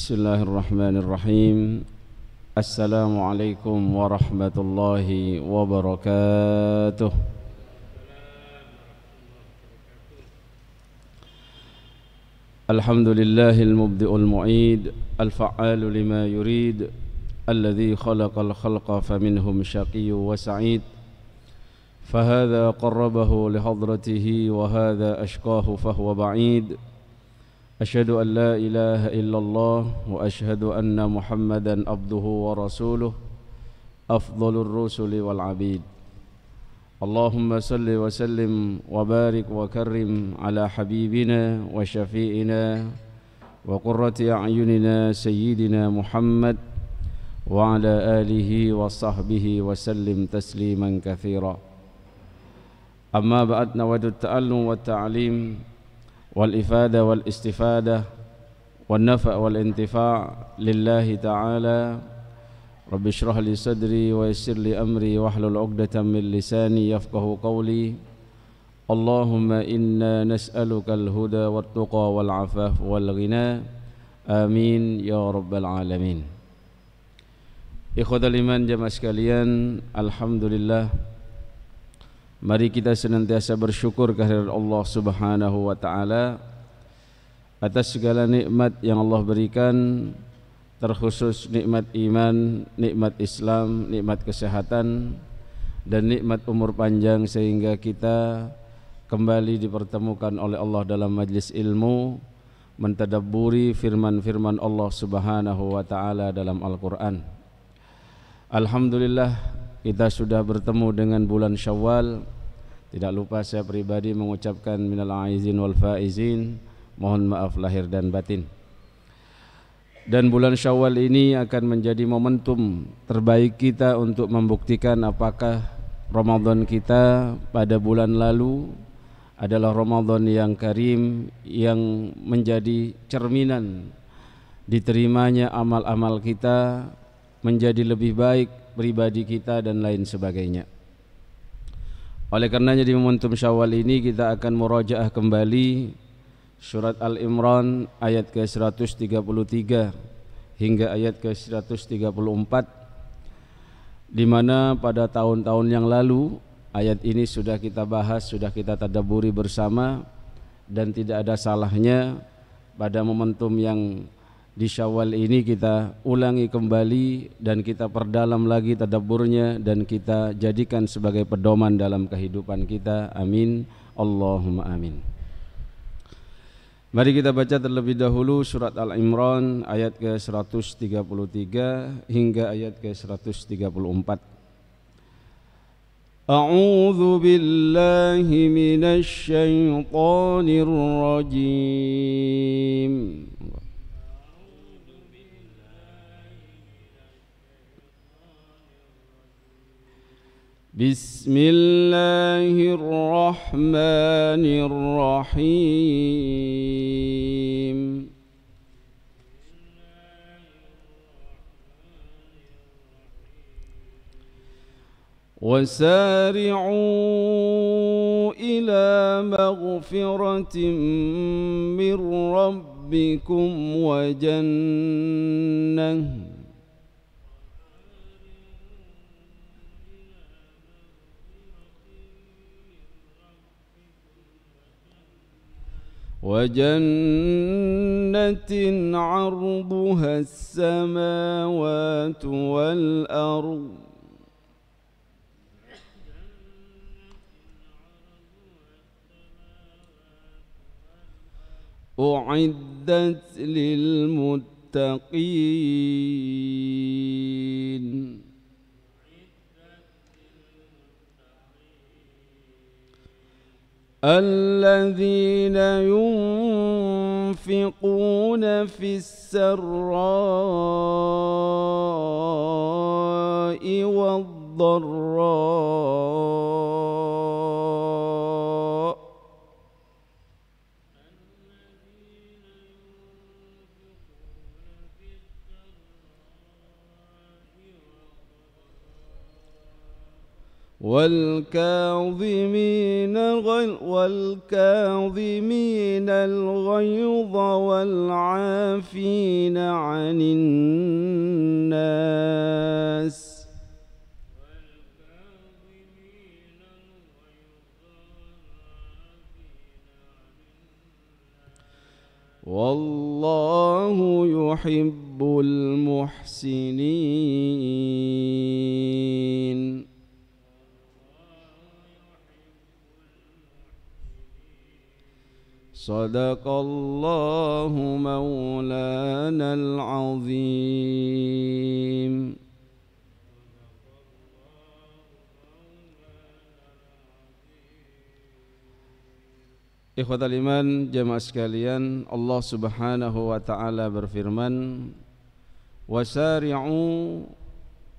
بسم الله الرحمن الرحيم السلام عليكم ورحمة الله وبركاته الحمد لله المبدئ المعيد الفعال لما يريد الذي خلق الخلق فمنهم شقي وسعيد فهذا قربه لحضرته وهذا أشقاه فهو بعيد أشهد أن لا إله إلا الله وأشهد أن محمدا عبده ورسوله أفضل الرسل والعبيد اللهم صل وسلم وبارك وكرم على حبيبنا وشفيئنا وقرة أعيننا سيدنا محمد وعلى آله وصحبه وسلم تسليما كثيرا أما بعد نود التعلم والتعليم والإفادة والاستفادة والنفع والانتفاع لله تعالى رب اشرح لي صدري ويسر لي أمري واحلل عقدة من لساني يفقه قولي اللهم إنا نسألك الهدى والتقى والعفاف والغنى آمين يا رب العالمين الإيمان جمع jamaah الحمد لله Mari kita senantiasa bersyukur kehadirat Allah Subhanahu wa taala atas segala nikmat yang Allah berikan terkhusus nikmat iman, nikmat Islam, nikmat kesehatan dan nikmat umur panjang sehingga kita kembali dipertemukan oleh Allah dalam majlis ilmu mentadabburi firman-firman Allah Subhanahu wa taala dalam Al-Qur'an. Alhamdulillah kita sudah bertemu dengan bulan Syawal. Tidak lupa saya pribadi mengucapkan minal aizin wal faizin, mohon maaf lahir dan batin. Dan bulan Syawal ini akan menjadi momentum terbaik kita untuk membuktikan apakah Ramadan kita pada bulan lalu adalah Ramadan yang karim yang menjadi cerminan diterimanya amal-amal kita menjadi lebih baik pribadi kita dan lain sebagainya. Oleh karenanya di momentum Syawal ini kita akan merajaah kembali surat Al-Imran ayat ke-133 hingga ayat ke-134 di mana pada tahun-tahun yang lalu ayat ini sudah kita bahas, sudah kita tadaburi bersama dan tidak ada salahnya pada momentum yang di Syawal ini kita ulangi kembali dan kita perdalam lagi tadabburnya dan kita jadikan sebagai pedoman dalam kehidupan kita. Amin. Allahumma amin. Mari kita baca terlebih dahulu surat Al-Imran ayat ke-133 hingga ayat ke-134. billahi بالله من الشيطان rajim. بسم الله الرحمن الرحيم وسارعوا إلى مغفرة من ربكم وجنة وجنة عرضها السماوات والأرض أعدت للمتقين الذين ينفقون في السراء والضراء والكاظمين الغيظ والكاظمين الغيظ والعافين عن الناس والله يحب المحسنين صدق الله مولانا العظيم Ikhwatal iman jemaah sekalian Allah subhanahu wa ta'ala berfirman Wasari'u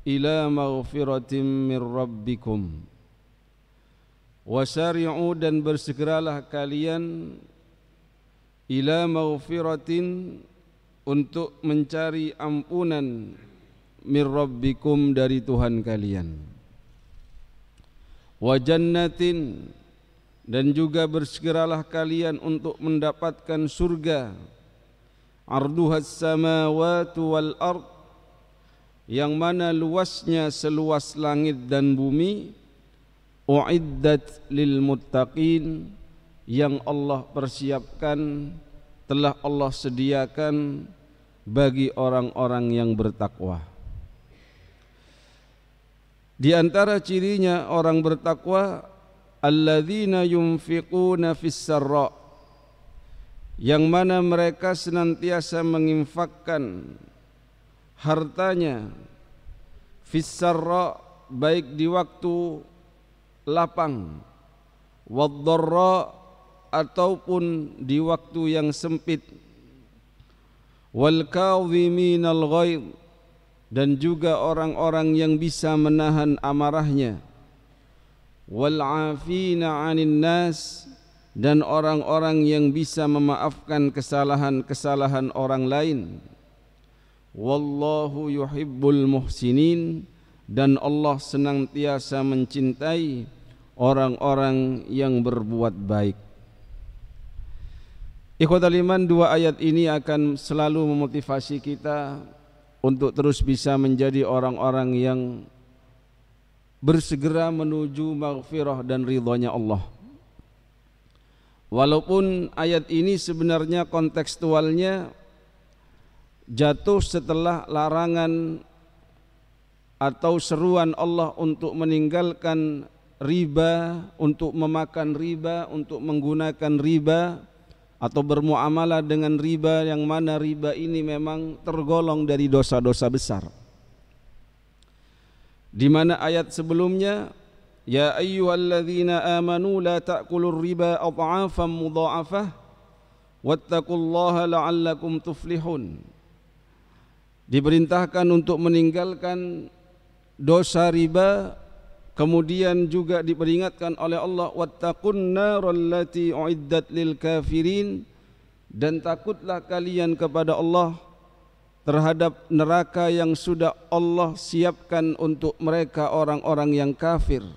ila maghfiratim min rabbikum Wasari'u dan bersegeralah kalian ila maghfiratin untuk mencari ampunan mir rabbikum dari Tuhan kalian wa jannatin dan juga bersegeralah kalian untuk mendapatkan surga arduhas samawati wal ard yang mana luasnya seluas langit dan bumi uiddat lil muttaqin yang Allah persiapkan telah Allah sediakan bagi orang-orang yang bertakwa. Di antara cirinya orang bertakwa alladzina yunfiquna fis sarra yang mana mereka senantiasa menginfakkan hartanya fis sarra baik di waktu lapang wad darra ataupun di waktu yang sempit wal kadhiminal ghaidh dan juga orang-orang yang bisa menahan amarahnya wal afina 'anil nas dan orang-orang yang bisa memaafkan kesalahan-kesalahan orang lain wallahu yuhibbul muhsinin dan Allah senantiasa mencintai orang-orang yang berbuat baik Ikhwatul iman dua ayat ini akan selalu memotivasi kita untuk terus bisa menjadi orang-orang yang bersegera menuju maghfirah dan ridhonya Allah. Walaupun ayat ini sebenarnya kontekstualnya jatuh setelah larangan atau seruan Allah untuk meninggalkan riba, untuk memakan riba, untuk menggunakan riba atau bermuamalah dengan riba yang mana riba ini memang tergolong dari dosa-dosa besar. Di mana ayat sebelumnya Ya ayyuhalladzina amanu la ta'kulur riba adhafan mudha'afah wattaqullaha la'allakum tuflihun. Diperintahkan untuk meninggalkan dosa riba Kemudian juga diperingatkan oleh Allah wattaqun narul uiddat lil kafirin dan takutlah kalian kepada Allah terhadap neraka yang sudah Allah siapkan untuk mereka orang-orang yang kafir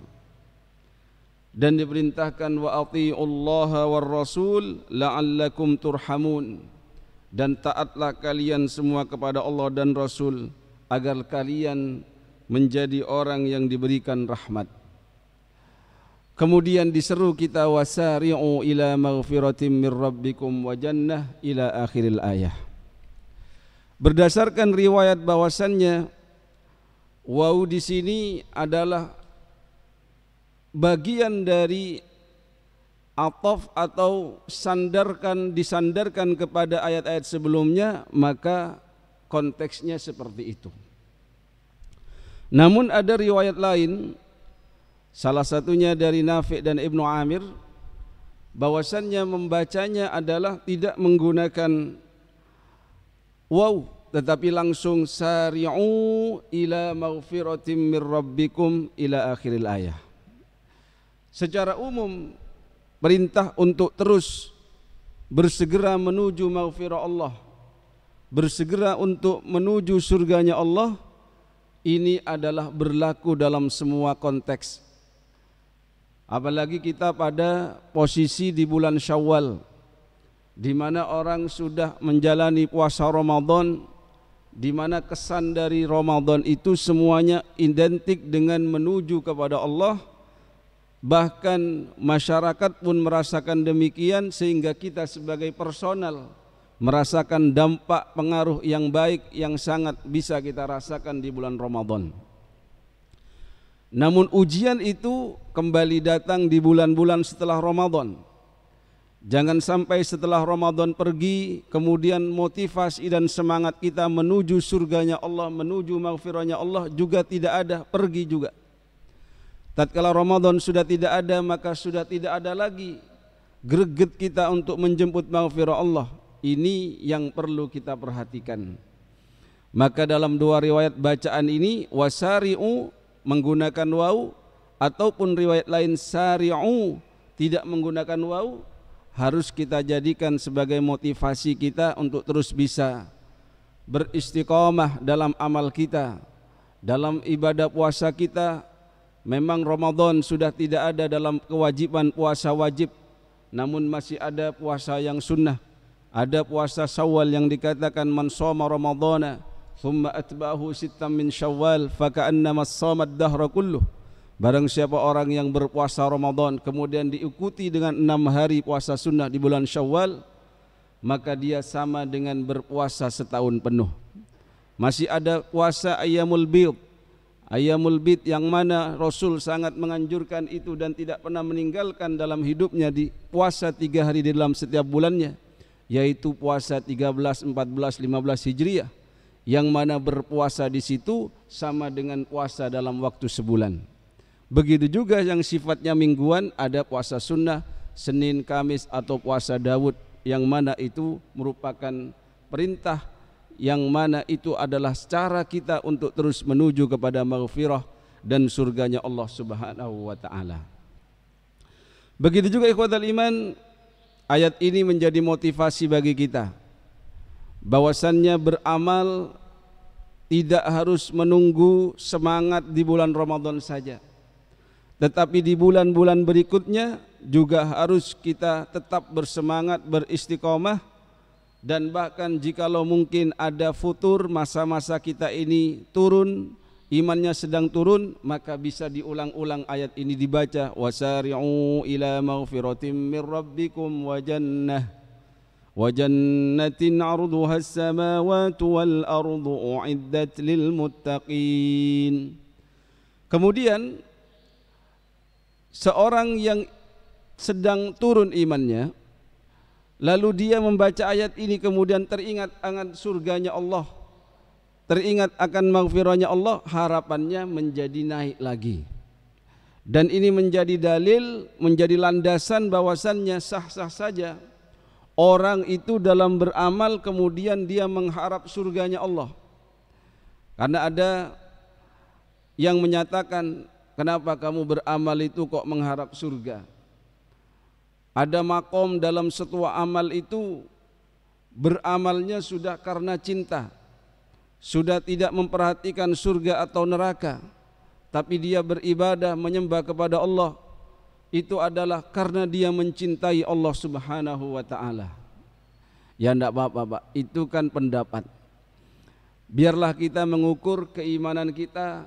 dan diperintahkan wa Allah war rasul la'allakum turhamun dan taatlah kalian semua kepada Allah dan Rasul agar kalian menjadi orang yang diberikan rahmat. Kemudian diseru kita wasari'u ila maghfiratin min rabbikum wa jannah ila akhiril ayah. Berdasarkan riwayat bahwasannya wau di sini adalah bagian dari ataf atau sandarkan disandarkan kepada ayat-ayat sebelumnya maka konteksnya seperti itu. Namun ada riwayat lain salah satunya dari Nafi' dan Ibnu Amir bahwasannya membacanya adalah tidak menggunakan wow, tetapi langsung sari'u ila maghfiratim mir rabbikum ila akhiril ayah. Secara umum perintah untuk terus bersegera menuju maghfirah Allah bersegera untuk menuju surganya Allah ini adalah berlaku dalam semua konteks. Apalagi kita pada posisi di bulan Syawal di mana orang sudah menjalani puasa Ramadan di mana kesan dari Ramadan itu semuanya identik dengan menuju kepada Allah bahkan masyarakat pun merasakan demikian sehingga kita sebagai personal merasakan dampak pengaruh yang baik yang sangat bisa kita rasakan di bulan Ramadan. Namun ujian itu kembali datang di bulan-bulan setelah Ramadan. Jangan sampai setelah Ramadan pergi kemudian motivasi dan semangat kita menuju surganya Allah, menuju maghfirahnya Allah juga tidak ada, pergi juga. Tatkala Ramadan sudah tidak ada maka sudah tidak ada lagi greget kita untuk menjemput maghfirah Allah, ini yang perlu kita perhatikan. Maka dalam dua riwayat bacaan ini wasari'u menggunakan wau ataupun riwayat lain sari'u tidak menggunakan wau harus kita jadikan sebagai motivasi kita untuk terus bisa beristiqomah dalam amal kita dalam ibadah puasa kita memang Ramadan sudah tidak ada dalam kewajiban puasa wajib namun masih ada puasa yang sunnah ada puasa Syawal yang dikatakan man shoma Ramadhana thumma atba'ahu sittan min Syawal faka'annama shama ad-dahra kulluh. Barang siapa orang yang berpuasa Ramadan kemudian diikuti dengan enam hari puasa sunnah di bulan Syawal maka dia sama dengan berpuasa setahun penuh. Masih ada puasa Ayamul Bid. Ayamul Bid yang mana Rasul sangat menganjurkan itu dan tidak pernah meninggalkan dalam hidupnya di puasa tiga hari di dalam setiap bulannya yaitu puasa 13, 14, 15 Hijriah yang mana berpuasa di situ sama dengan puasa dalam waktu sebulan. Begitu juga yang sifatnya mingguan ada puasa sunnah Senin, Kamis atau puasa Daud yang mana itu merupakan perintah yang mana itu adalah cara kita untuk terus menuju kepada maghfirah dan surganya Allah Subhanahu wa taala. Begitu juga ikhwatal iman Ayat ini menjadi motivasi bagi kita bahwasannya beramal tidak harus menunggu semangat di bulan Ramadan saja. Tetapi di bulan-bulan berikutnya juga harus kita tetap bersemangat, beristiqomah dan bahkan jikalau mungkin ada futur masa-masa kita ini turun imannya sedang turun maka bisa diulang-ulang ayat ini dibaca wasari'u ila maghfiratin min rabbikum wa jannah wa jannatin 'arduha as-samawati wal ardu u'iddat lil muttaqin Kemudian seorang yang sedang turun imannya lalu dia membaca ayat ini kemudian teringat angan surganya Allah teringat akan maghfirahnya Allah harapannya menjadi naik lagi dan ini menjadi dalil menjadi landasan bahwasannya sah-sah saja orang itu dalam beramal kemudian dia mengharap surganya Allah karena ada yang menyatakan kenapa kamu beramal itu kok mengharap surga ada makom dalam setua amal itu beramalnya sudah karena cinta sudah tidak memperhatikan surga atau neraka tapi dia beribadah menyembah kepada Allah itu adalah karena dia mencintai Allah Subhanahu wa taala. Ya ndak apa-apa, Pak. Itu kan pendapat. Biarlah kita mengukur keimanan kita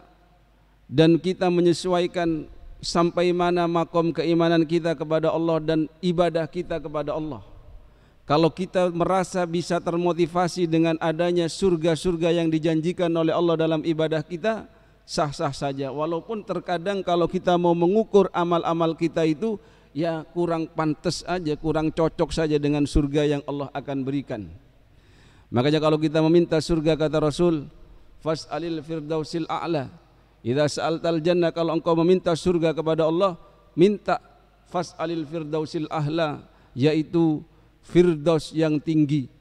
dan kita menyesuaikan sampai mana makom keimanan kita kepada Allah dan ibadah kita kepada Allah. Kalau kita merasa bisa termotivasi dengan adanya surga-surga yang dijanjikan oleh Allah dalam ibadah kita, sah-sah saja. Walaupun terkadang kalau kita mau mengukur amal-amal kita itu, ya kurang pantas aja, kurang cocok saja dengan surga yang Allah akan berikan. Makanya kalau kita meminta surga kata Rasul, fas'alil firdausil a'la. Idza sa'altal jannah kalau engkau meminta surga kepada Allah, minta fas'alil firdausil ahla yaitu firdaus yang tinggi.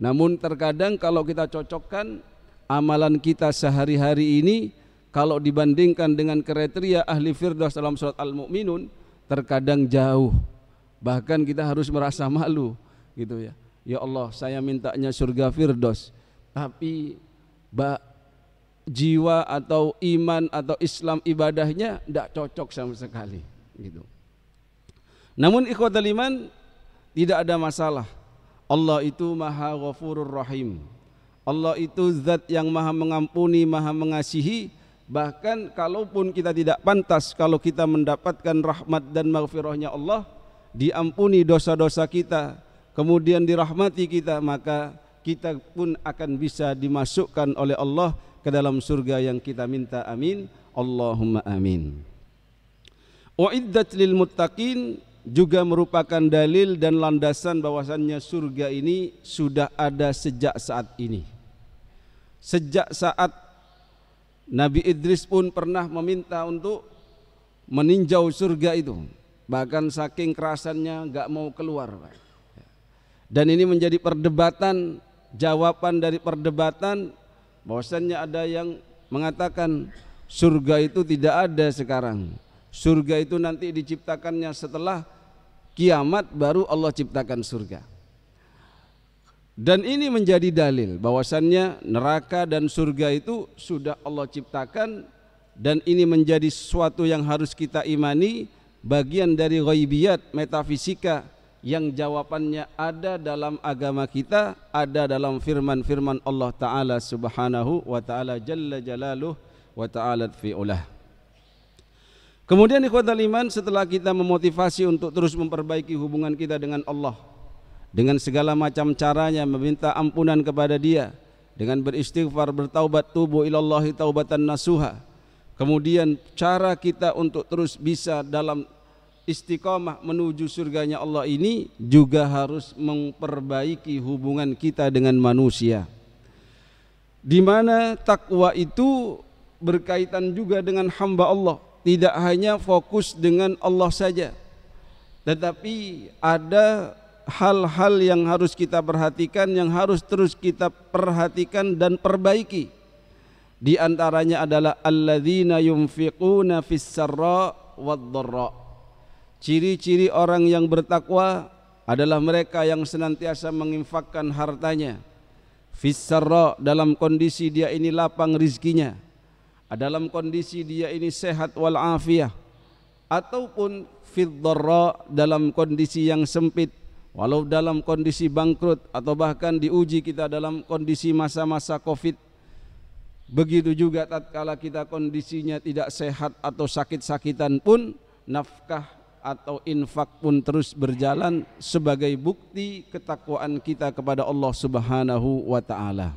Namun terkadang kalau kita cocokkan amalan kita sehari-hari ini kalau dibandingkan dengan kriteria ahli firdaus dalam surat Al-Mu'minun terkadang jauh. Bahkan kita harus merasa malu gitu ya. Ya Allah, saya mintanya surga firdaus. Tapi bak jiwa atau iman atau Islam ibadahnya tidak cocok sama sekali gitu. Namun ikhwatul iman tidak ada masalah. Allah itu Maha Ghafurur Rahim. Allah itu zat yang Maha mengampuni, Maha mengasihi. Bahkan kalaupun kita tidak pantas kalau kita mendapatkan rahmat dan maghfirahnya Allah, diampuni dosa-dosa kita, kemudian dirahmati kita, maka kita pun akan bisa dimasukkan oleh Allah ke dalam surga yang kita minta. Amin. Allahumma amin. Wa iddat lil muttaqin juga merupakan dalil dan landasan bahwasannya surga ini sudah ada sejak saat ini. Sejak saat Nabi Idris pun pernah meminta untuk meninjau surga itu. Bahkan saking kerasannya nggak mau keluar. Dan ini menjadi perdebatan, jawaban dari perdebatan bahwasannya ada yang mengatakan surga itu tidak ada sekarang Surga itu nanti diciptakannya setelah kiamat baru Allah ciptakan surga. Dan ini menjadi dalil bahwasannya neraka dan surga itu sudah Allah ciptakan dan ini menjadi sesuatu yang harus kita imani bagian dari ghaibiyat metafisika yang jawabannya ada dalam agama kita, ada dalam firman-firman Allah taala Subhanahu wa taala jalla jalaluh wa ta'ala fi'ulah. Kemudian ikhwatal iman setelah kita memotivasi untuk terus memperbaiki hubungan kita dengan Allah dengan segala macam caranya meminta ampunan kepada Dia dengan beristighfar bertaubat tubuh ilallahi taubatan nasuha. Kemudian cara kita untuk terus bisa dalam istiqomah menuju surganya Allah ini juga harus memperbaiki hubungan kita dengan manusia. Di mana takwa itu berkaitan juga dengan hamba Allah tidak hanya fokus dengan Allah saja tetapi ada hal-hal yang harus kita perhatikan yang harus terus kita perhatikan dan perbaiki di antaranya adalah alladzina yunfiquna fis sarra wad ciri-ciri orang yang bertakwa adalah mereka yang senantiasa menginfakkan hartanya fis sarra dalam kondisi dia ini lapang rizkinya dalam kondisi dia ini sehat wal afiah ataupun fiddarra dalam kondisi yang sempit walau dalam kondisi bangkrut atau bahkan diuji kita dalam kondisi masa-masa covid begitu juga tatkala kita kondisinya tidak sehat atau sakit-sakitan pun nafkah atau infak pun terus berjalan sebagai bukti ketakwaan kita kepada Allah Subhanahu wa taala.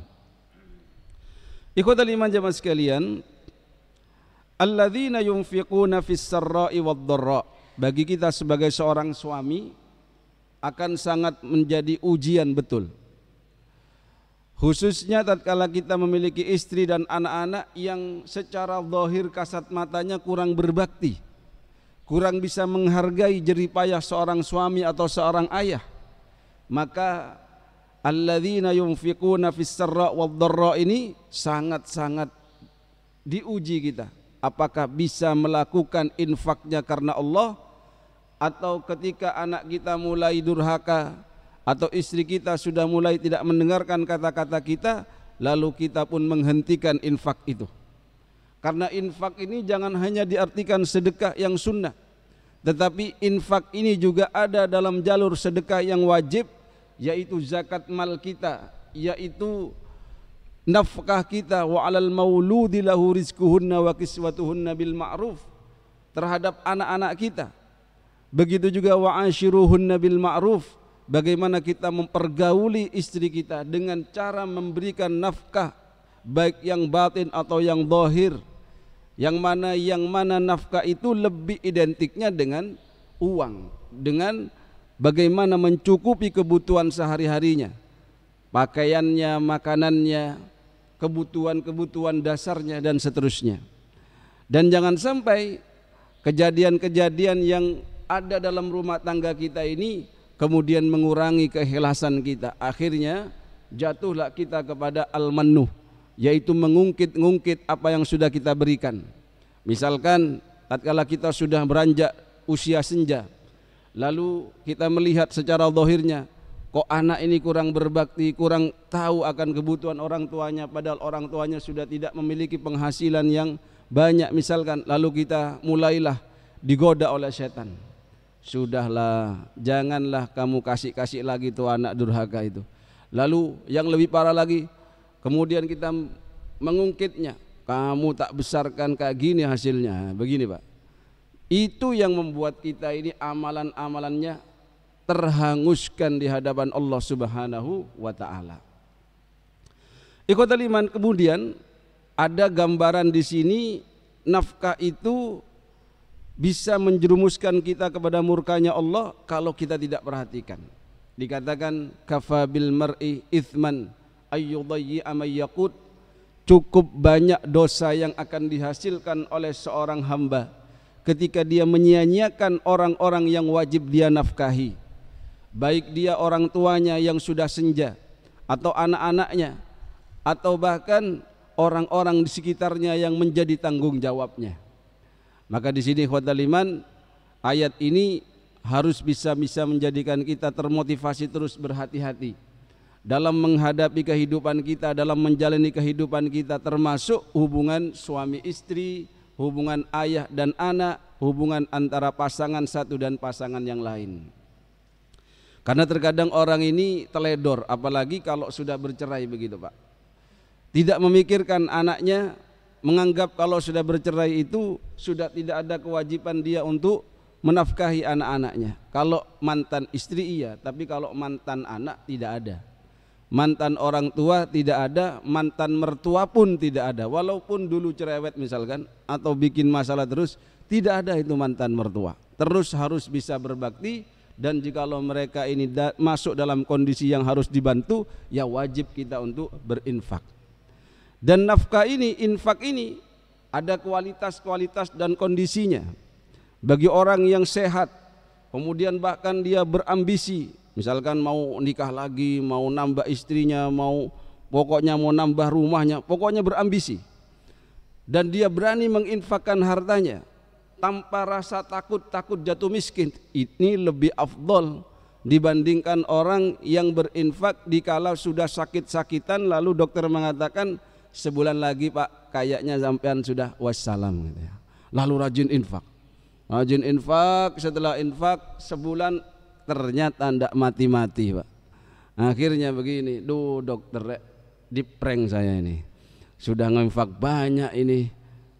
Ikhwatul iman jemaah sekalian, alladzina yunfiquna fis sarra'i wad dharra. Bagi kita sebagai seorang suami akan sangat menjadi ujian betul. Khususnya tatkala kita memiliki istri dan anak-anak yang secara zahir kasat matanya kurang berbakti. Kurang bisa menghargai jerih payah seorang suami atau seorang ayah. Maka alladzina yunfiquna fis sarra wad dharra ini sangat-sangat diuji kita apakah bisa melakukan infaknya karena Allah atau ketika anak kita mulai durhaka atau istri kita sudah mulai tidak mendengarkan kata-kata kita lalu kita pun menghentikan infak itu karena infak ini jangan hanya diartikan sedekah yang sunnah tetapi infak ini juga ada dalam jalur sedekah yang wajib yaitu zakat mal kita yaitu nafkah kita wa alal mauludi lahu rizquhunna wa kiswatuhunna bil ma'ruf terhadap anak-anak kita begitu juga wa ashiruhunna bil ma'ruf bagaimana kita mempergauli istri kita dengan cara memberikan nafkah baik yang batin atau yang zahir yang mana yang mana nafkah itu lebih identiknya dengan uang dengan bagaimana mencukupi kebutuhan sehari-harinya pakaiannya makanannya kebutuhan-kebutuhan dasarnya dan seterusnya. Dan jangan sampai kejadian-kejadian yang ada dalam rumah tangga kita ini kemudian mengurangi keikhlasan kita. Akhirnya jatuhlah kita kepada al-mannuh, yaitu mengungkit-ungkit apa yang sudah kita berikan. Misalkan tatkala kita sudah beranjak usia senja, lalu kita melihat secara zahirnya Kok anak ini kurang berbakti, kurang tahu akan kebutuhan orang tuanya padahal orang tuanya sudah tidak memiliki penghasilan yang banyak misalkan lalu kita mulailah digoda oleh setan. Sudahlah, janganlah kamu kasih-kasih lagi tuh anak durhaka itu. Lalu yang lebih parah lagi, kemudian kita mengungkitnya. Kamu tak besarkan kayak gini hasilnya. Begini, Pak. Itu yang membuat kita ini amalan-amalannya terhanguskan di hadapan Allah Subhanahu wa taala. Ikut aliman kemudian ada gambaran di sini nafkah itu bisa menjerumuskan kita kepada murkanya Allah kalau kita tidak perhatikan. Dikatakan kafabil mar'i ithman ayyudayyi'a may cukup banyak dosa yang akan dihasilkan oleh seorang hamba ketika dia menyia-nyiakan orang-orang yang wajib dia nafkahi baik dia orang tuanya yang sudah senja atau anak-anaknya atau bahkan orang-orang di sekitarnya yang menjadi tanggung jawabnya. Maka di sini khotaliman ayat ini harus bisa bisa menjadikan kita termotivasi terus berhati-hati dalam menghadapi kehidupan kita, dalam menjalani kehidupan kita termasuk hubungan suami istri, hubungan ayah dan anak, hubungan antara pasangan satu dan pasangan yang lain. Karena terkadang orang ini teledor, apalagi kalau sudah bercerai begitu Pak. Tidak memikirkan anaknya, menganggap kalau sudah bercerai itu sudah tidak ada kewajiban dia untuk menafkahi anak-anaknya. Kalau mantan istri iya, tapi kalau mantan anak tidak ada. Mantan orang tua tidak ada, mantan mertua pun tidak ada. Walaupun dulu cerewet misalkan atau bikin masalah terus, tidak ada itu mantan mertua. Terus harus bisa berbakti, dan jikalau mereka ini da masuk dalam kondisi yang harus dibantu ya wajib kita untuk berinfak dan nafkah ini infak ini ada kualitas-kualitas dan kondisinya bagi orang yang sehat kemudian bahkan dia berambisi misalkan mau nikah lagi mau nambah istrinya mau pokoknya mau nambah rumahnya pokoknya berambisi dan dia berani menginfakkan hartanya tanpa rasa takut-takut jatuh miskin ini lebih afdol dibandingkan orang yang berinfak dikala sudah sakit-sakitan lalu dokter mengatakan sebulan lagi pak kayaknya sampean sudah wassalam gitu ya. lalu rajin infak rajin infak setelah infak sebulan ternyata tidak mati-mati pak akhirnya begini duh dokter di prank saya ini sudah nginfak banyak ini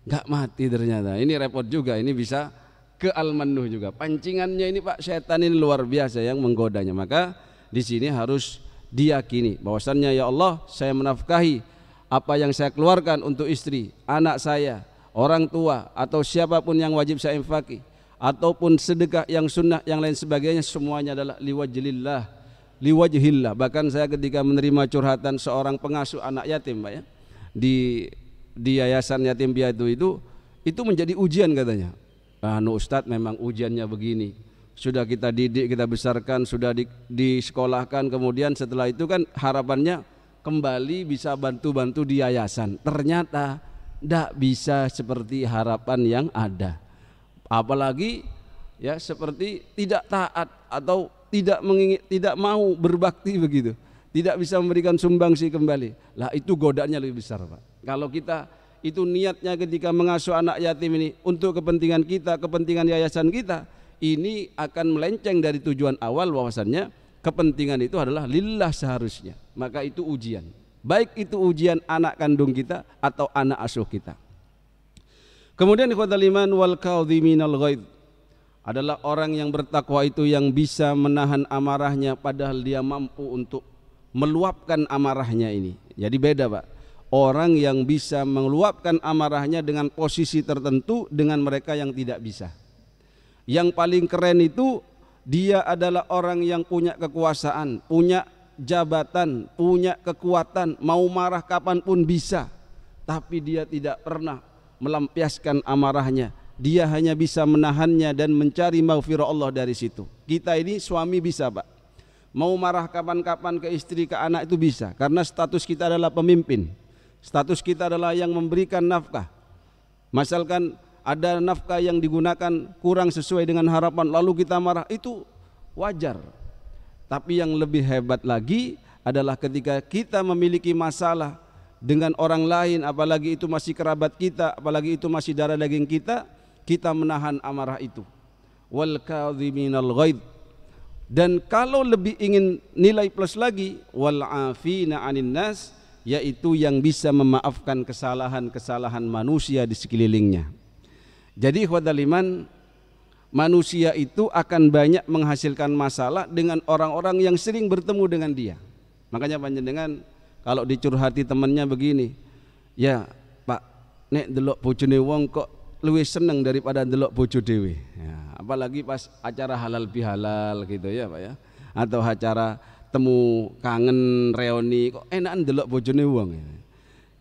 nggak mati ternyata. Ini repot juga, ini bisa ke almanuh juga. Pancingannya ini Pak setan ini luar biasa yang menggodanya. Maka di sini harus diyakini bahwasannya ya Allah saya menafkahi apa yang saya keluarkan untuk istri, anak saya, orang tua atau siapapun yang wajib saya infaki ataupun sedekah yang sunnah yang lain sebagainya semuanya adalah liwajilillah liwajhillah bahkan saya ketika menerima curhatan seorang pengasuh anak yatim Pak ya di di yayasan yatim piatu itu itu menjadi ujian katanya. nu ustad memang ujiannya begini. Sudah kita didik, kita besarkan, sudah di, disekolahkan, kemudian setelah itu kan harapannya kembali bisa bantu-bantu di yayasan. Ternyata tidak bisa seperti harapan yang ada. Apalagi ya seperti tidak taat atau tidak mengingat, tidak mau berbakti begitu. Tidak bisa memberikan sumbangsi kembali. Lah itu godaannya lebih besar, Pak. Kalau kita itu niatnya ketika mengasuh anak yatim ini untuk kepentingan kita, kepentingan yayasan kita, ini akan melenceng dari tujuan awal wawasannya. kepentingan itu adalah lillah seharusnya. Maka itu ujian. Baik itu ujian anak kandung kita atau anak asuh kita. Kemudian ikhwataliman wal kaudhiminal ghaid adalah orang yang bertakwa itu yang bisa menahan amarahnya padahal dia mampu untuk meluapkan amarahnya ini. Jadi beda, Pak orang yang bisa mengeluarkan amarahnya dengan posisi tertentu dengan mereka yang tidak bisa. Yang paling keren itu dia adalah orang yang punya kekuasaan, punya jabatan, punya kekuatan, mau marah kapanpun bisa. Tapi dia tidak pernah melampiaskan amarahnya. Dia hanya bisa menahannya dan mencari maufirah Allah dari situ. Kita ini suami bisa, Pak. Mau marah kapan-kapan ke istri, ke anak itu bisa karena status kita adalah pemimpin Status kita adalah yang memberikan nafkah. Masalkan ada nafkah yang digunakan kurang sesuai dengan harapan lalu kita marah itu wajar. Tapi yang lebih hebat lagi adalah ketika kita memiliki masalah dengan orang lain apalagi itu masih kerabat kita, apalagi itu masih darah daging kita, kita menahan amarah itu. Wal kadhiminal ghaid. Dan kalau lebih ingin nilai plus lagi wal afina anin nas yaitu yang bisa memaafkan kesalahan-kesalahan manusia di sekelilingnya. Jadi khodaliman manusia itu akan banyak menghasilkan masalah dengan orang-orang yang sering bertemu dengan dia. Makanya panjenengan kalau dicurhati temannya begini, ya Pak, nek delok bojone wong kok luwih seneng daripada delok bojo dewi. Ya, apalagi pas acara halal bihalal gitu ya Pak ya, atau acara ketemu kangen reoni kok enak ndelok bojone wong ya?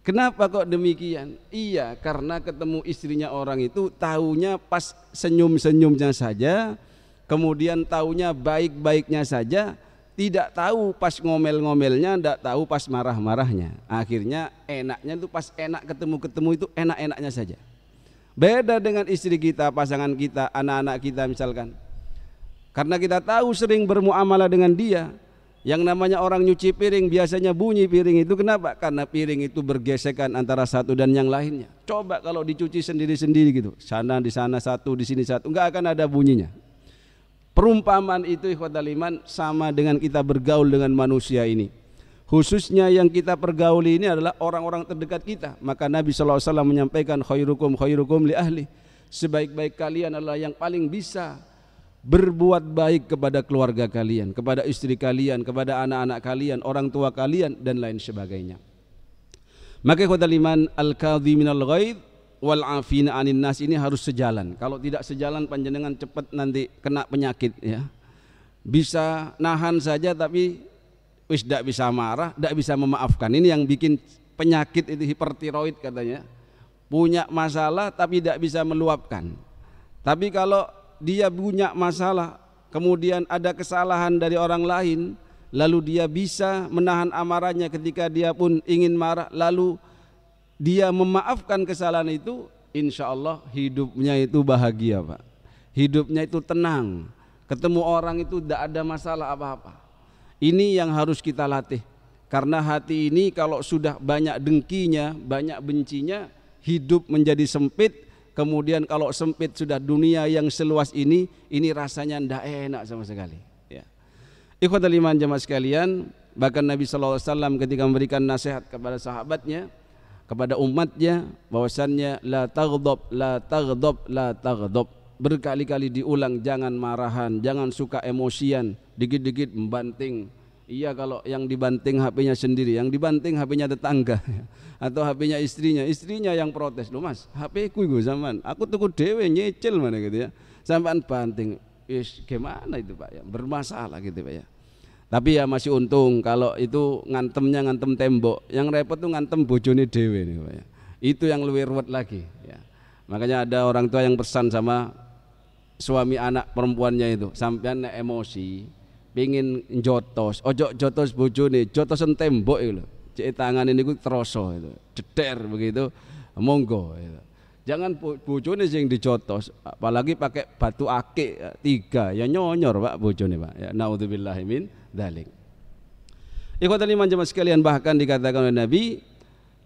Kenapa kok demikian? Iya, karena ketemu istrinya orang itu tahunya pas senyum-senyumnya saja, kemudian tahunya baik-baiknya saja, tidak tahu pas ngomel-ngomelnya, tidak tahu pas marah-marahnya. Akhirnya enaknya itu pas enak ketemu-ketemu itu enak-enaknya saja. Beda dengan istri kita, pasangan kita, anak-anak kita misalkan. Karena kita tahu sering bermuamalah dengan dia, yang namanya orang nyuci piring biasanya bunyi piring itu kenapa? Karena piring itu bergesekan antara satu dan yang lainnya. Coba kalau dicuci sendiri-sendiri gitu, sana di sana satu, di sini satu, enggak akan ada bunyinya. Perumpamaan itu ikhwataliman sama dengan kita bergaul dengan manusia ini. Khususnya yang kita pergauli ini adalah orang-orang terdekat kita. Maka Nabi SAW menyampaikan khairukum khairukum li ahli. Sebaik-baik kalian adalah yang paling bisa berbuat baik kepada keluarga kalian, kepada istri kalian, kepada anak-anak kalian, orang tua kalian dan lain sebagainya. Maka kata liman al-kadhi minal ghaid wal afina anin nas ini harus sejalan. Kalau tidak sejalan panjenengan cepat nanti kena penyakit ya. Bisa nahan saja tapi wis tidak bisa marah, tidak bisa memaafkan. Ini yang bikin penyakit itu hipertiroid katanya. Punya masalah tapi tidak bisa meluapkan. Tapi kalau dia punya masalah, kemudian ada kesalahan dari orang lain, lalu dia bisa menahan amarahnya ketika dia pun ingin marah, lalu dia memaafkan kesalahan itu, insya Allah hidupnya itu bahagia Pak. Hidupnya itu tenang, ketemu orang itu tidak ada masalah apa-apa. Ini yang harus kita latih. Karena hati ini kalau sudah banyak dengkinya, banyak bencinya, hidup menjadi sempit, kemudian kalau sempit sudah dunia yang seluas ini, ini rasanya tidak enak sama sekali. Ya. Ikhwatul liman jemaah sekalian, bahkan Nabi Alaihi Wasallam ketika memberikan nasihat kepada sahabatnya, kepada umatnya bahwasannya la taghdab la taghdab la taghdab berkali-kali diulang jangan marahan jangan suka emosian dikit-dikit membanting Iya kalau yang dibanting HP-nya sendiri, yang dibanting HP-nya tetangga atau HP-nya istrinya, istrinya yang protes. Loh Mas, HP ku gue zaman, aku tuku dewe nyecil mana gitu ya. Sampai banting. Is, gimana itu Pak ya? Bermasalah gitu Pak ya. Tapi ya masih untung kalau itu ngantemnya ngantem tembok. Yang repot tuh ngantem bojone dewe nih Pak ya. Itu yang lebih ruwet lagi ya. Makanya ada orang tua yang pesan sama suami anak perempuannya itu, sampean emosi, pingin jotos ojo jotos bojone jotosen tembok itu loh cek tangan ini gue terosok itu ceder begitu monggo itu. jangan bojone sing dijotos apalagi pakai batu akik tiga ya nyonyor pak bojone pak ya naudzubillahimin dalik Ikhwatan iman jemaah sekalian bahkan dikatakan oleh Nabi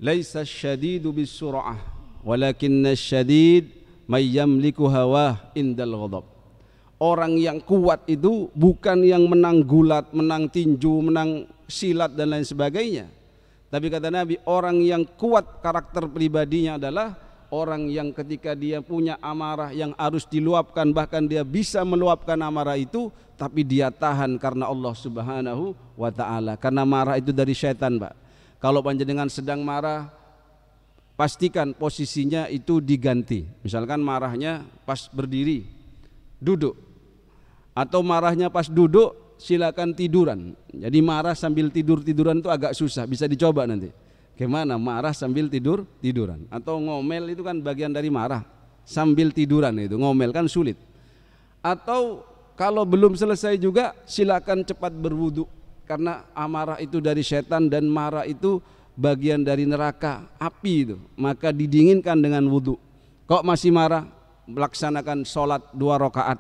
laisa syadidu bisur'ah walakinna syadid may yamliku hawa indal ghadab orang yang kuat itu bukan yang menang gulat, menang tinju, menang silat dan lain sebagainya. Tapi kata Nabi, orang yang kuat karakter pribadinya adalah orang yang ketika dia punya amarah yang harus diluapkan bahkan dia bisa meluapkan amarah itu tapi dia tahan karena Allah Subhanahu wa taala. Karena marah itu dari syaitan, Pak. Kalau panjenengan sedang marah pastikan posisinya itu diganti. Misalkan marahnya pas berdiri, duduk atau marahnya pas duduk silakan tiduran. Jadi marah sambil tidur-tiduran itu agak susah, bisa dicoba nanti. Gimana marah sambil tidur tiduran atau ngomel itu kan bagian dari marah sambil tiduran itu ngomel kan sulit. Atau kalau belum selesai juga silakan cepat berwudu karena amarah itu dari setan dan marah itu bagian dari neraka api itu maka didinginkan dengan wudhu kok masih marah melaksanakan sholat dua rakaat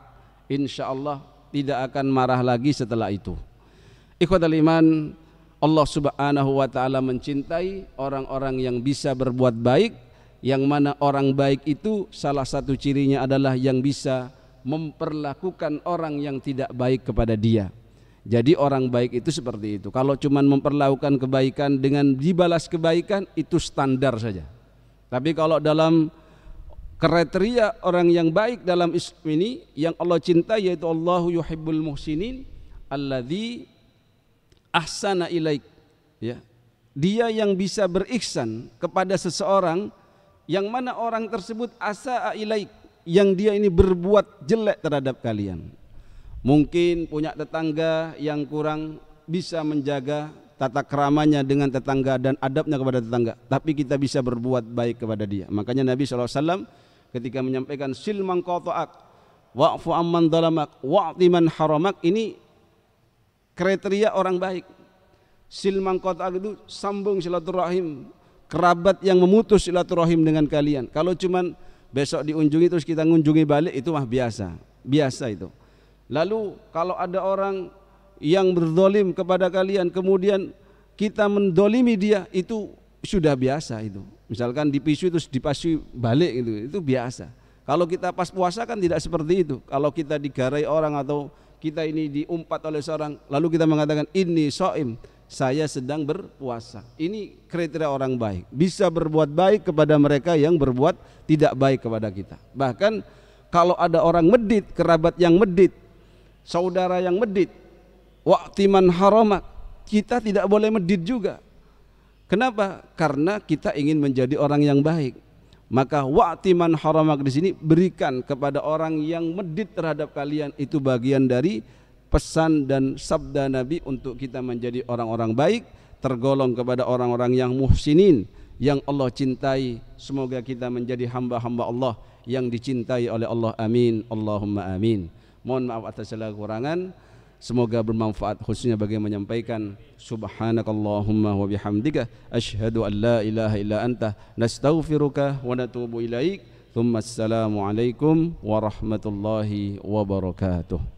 insya Allah tidak akan marah lagi setelah itu. Ikhwatul iman, Allah Subhanahu wa taala mencintai orang-orang yang bisa berbuat baik, yang mana orang baik itu salah satu cirinya adalah yang bisa memperlakukan orang yang tidak baik kepada dia. Jadi orang baik itu seperti itu. Kalau cuma memperlakukan kebaikan dengan dibalas kebaikan itu standar saja. Tapi kalau dalam kriteria orang yang baik dalam Islam ini yang Allah cinta yaitu Allahu yuhibbul muhsinin alladzi ahsana ilaik ya dia yang bisa beriksan kepada seseorang yang mana orang tersebut asa ilaik yang dia ini berbuat jelek terhadap kalian mungkin punya tetangga yang kurang bisa menjaga tata keramanya dengan tetangga dan adabnya kepada tetangga tapi kita bisa berbuat baik kepada dia makanya Nabi SAW ketika menyampaikan sil mangkotoak wa'fu amman dalamak wa'ti man haramak ini kriteria orang baik sil mangkotoak itu sambung silaturahim kerabat yang memutus silaturahim dengan kalian kalau cuman besok diunjungi terus kita ngunjungi balik itu mah biasa biasa itu lalu kalau ada orang yang berdolim kepada kalian kemudian kita mendolimi dia itu sudah biasa itu. Misalkan di dipisu terus dipasui balik itu itu biasa. Kalau kita pas puasa kan tidak seperti itu. Kalau kita digarai orang atau kita ini diumpat oleh seorang lalu kita mengatakan ini soim saya sedang berpuasa. Ini kriteria orang baik. Bisa berbuat baik kepada mereka yang berbuat tidak baik kepada kita. Bahkan kalau ada orang medit, kerabat yang medit, saudara yang medit, waktiman haramat, kita tidak boleh medit juga. Kenapa? Karena kita ingin menjadi orang yang baik. Maka waktiman man haramak di sini berikan kepada orang yang medit terhadap kalian itu bagian dari pesan dan sabda Nabi untuk kita menjadi orang-orang baik, tergolong kepada orang-orang yang muhsinin yang Allah cintai. Semoga kita menjadi hamba-hamba Allah yang dicintai oleh Allah. Amin. Allahumma amin. Mohon maaf atas segala kekurangan. Semoga bermanfaat khususnya bagi menyampaikan Subhanakallahumma wa bihamdika Ashadu an la ilaha illa anta Nastaghfiruka wa natubu ilaik Thumma assalamualaikum warahmatullahi wabarakatuh